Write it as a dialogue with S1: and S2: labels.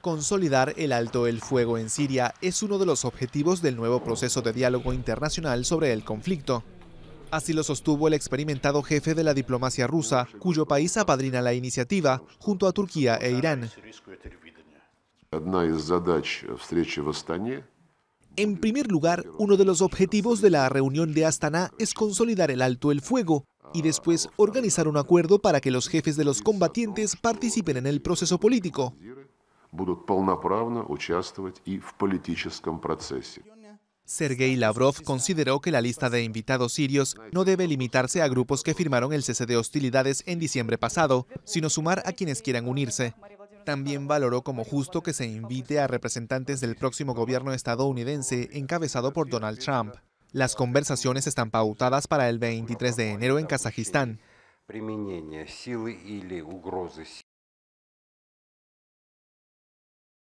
S1: Consolidar el alto el fuego en Siria es uno de los objetivos del nuevo proceso de diálogo internacional sobre el conflicto. Así lo sostuvo el experimentado jefe de la diplomacia rusa, cuyo país apadrina la iniciativa, junto a Turquía e Irán. En primer lugar, uno de los objetivos de la reunión de Astana es consolidar el alto el fuego y después organizar un acuerdo para que los jefes de los combatientes participen en el proceso político. Sergei Lavrov consideró que la lista de invitados sirios no debe limitarse a grupos que firmaron el cese de hostilidades en diciembre pasado, sino sumar a quienes quieran unirse. También valoró como justo que se invite a representantes del próximo gobierno estadounidense encabezado por Donald Trump. Las conversaciones están pautadas para el 23 de enero en Kazajistán.